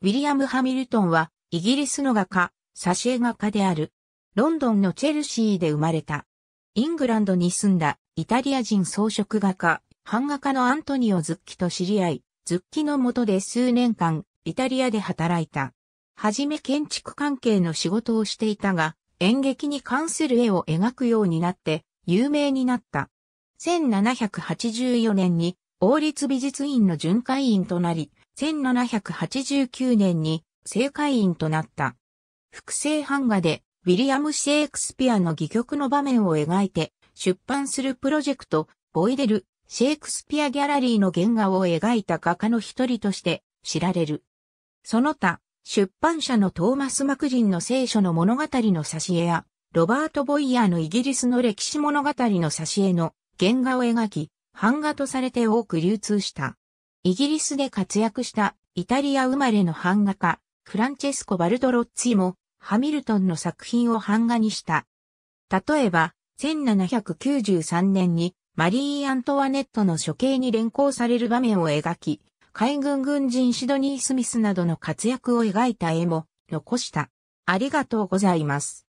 ウィリアム・ハミルトンは、イギリスの画家、挿絵画家である。ロンドンのチェルシーで生まれた。イングランドに住んだイタリア人装飾画家、版画家のアントニオ・ズッキと知り合い、ズッキの下で数年間、イタリアで働いた。はじめ建築関係の仕事をしていたが、演劇に関する絵を描くようになって、有名になった。1784年に王立美術院の巡回院となり、1789年に正会院となった。複製版画で、ウィリアム・シェイクスピアの戯曲の場面を描いて、出版するプロジェクト、ボイデル・シェイクスピア・ギャラリーの原画を描いた画家の一人として知られる。その他、出版社のトーマス・マクジンの聖書の物語の挿絵や、ロバート・ボイヤーのイギリスの歴史物語の挿絵の原画を描き、版画とされて多く流通した。イギリスで活躍したイタリア生まれの版画家、フランチェスコ・バルドロッツィも、ハミルトンの作品を版画にした。例えば、1793年にマリー・アントワネットの処刑に連行される場面を描き、海軍軍人シドニー・スミスなどの活躍を描いた絵も残した。ありがとうございます。